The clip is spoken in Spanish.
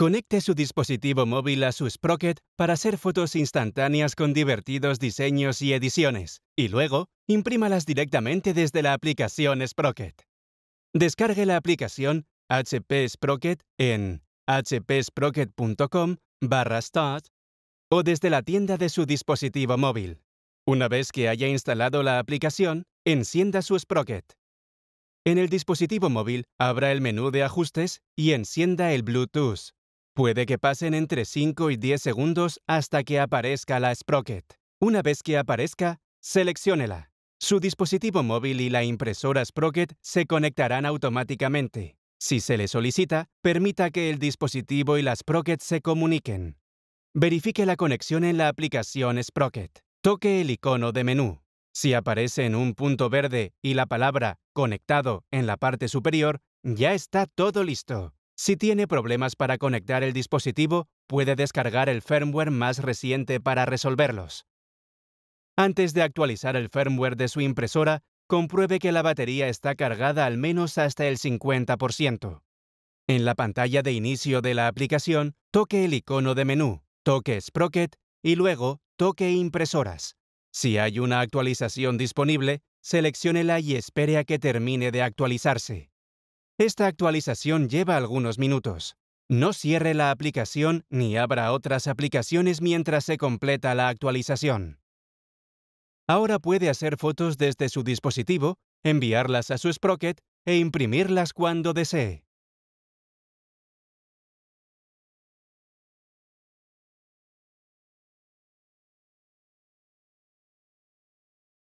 Conecte su dispositivo móvil a su sprocket para hacer fotos instantáneas con divertidos diseños y ediciones, y luego imprímalas directamente desde la aplicación Sprocket. Descargue la aplicación HP Sprocket en hpsprocket.com barra start o desde la tienda de su dispositivo móvil. Una vez que haya instalado la aplicación, encienda su Sprocket. En el dispositivo móvil, abra el menú de ajustes y encienda el Bluetooth. Puede que pasen entre 5 y 10 segundos hasta que aparezca la sprocket. Una vez que aparezca, selecciónela. Su dispositivo móvil y la impresora sprocket se conectarán automáticamente. Si se le solicita, permita que el dispositivo y la sprocket se comuniquen. Verifique la conexión en la aplicación Sprocket. Toque el icono de menú. Si aparece en un punto verde y la palabra Conectado en la parte superior, ya está todo listo. Si tiene problemas para conectar el dispositivo, puede descargar el firmware más reciente para resolverlos. Antes de actualizar el firmware de su impresora, compruebe que la batería está cargada al menos hasta el 50%. En la pantalla de inicio de la aplicación, toque el icono de menú, toque Sprocket y luego toque Impresoras. Si hay una actualización disponible, selecciónela y espere a que termine de actualizarse. Esta actualización lleva algunos minutos. No cierre la aplicación ni abra otras aplicaciones mientras se completa la actualización. Ahora puede hacer fotos desde su dispositivo, enviarlas a su Sprocket e imprimirlas cuando desee.